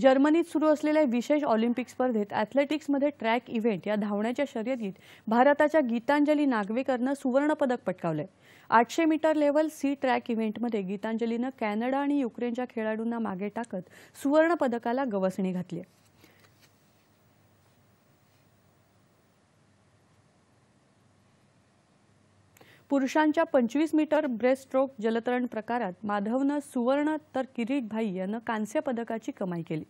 जर्मनीत सुरू असलेल्या विशेष ऑलिम्पिक स्पर्धेत ॲथलेटिक्समध्ये ट्रॅक इव्हेंट या धावण्याच्या शर्यतीत भारताच्या गीतांजली नागवेकरनं सुवर्णपदक पटकावलंय आठशे मीटर लेवल सी ट्रॅक इव्हेंटमध्ये गीतांजलीनं कॅनडा आणि युक्रेनच्या खेळाडूंना मागे टाकत सुवर्णपदकाला गवसणी घातली पुरुषांच्या पंचवीस मीटर ब्रेस्ट स्ट्रोक जलतरण प्रकारात माधवनं सुवर्ण तर किरीट भाई यानं कांस्य पदकाची कमाई केली